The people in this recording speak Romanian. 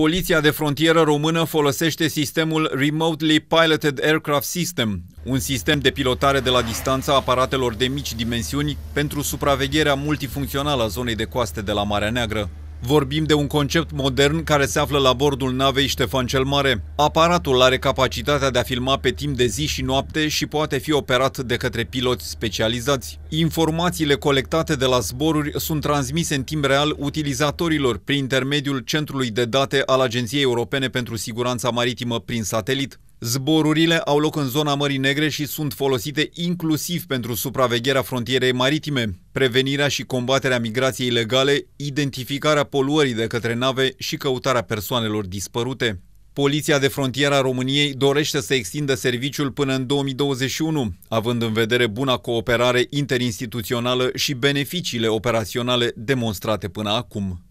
Poliția de frontieră română folosește sistemul Remotely Piloted Aircraft System, un sistem de pilotare de la distanță a aparatelor de mici dimensiuni pentru supravegherea multifuncțională a zonei de coaste de la Marea Neagră. Vorbim de un concept modern care se află la bordul navei Ștefan cel Mare. Aparatul are capacitatea de a filma pe timp de zi și noapte și poate fi operat de către piloți specializați. Informațiile colectate de la zboruri sunt transmise în timp real utilizatorilor prin intermediul Centrului de Date al Agenției Europene pentru Siguranța Maritimă prin satelit. Zborurile au loc în zona Mării Negre și sunt folosite inclusiv pentru supravegherea frontierei maritime, prevenirea și combaterea migrației ilegale, identificarea poluării de către nave și căutarea persoanelor dispărute. Poliția de frontieră a României dorește să extindă serviciul până în 2021, având în vedere buna cooperare interinstituțională și beneficiile operaționale demonstrate până acum.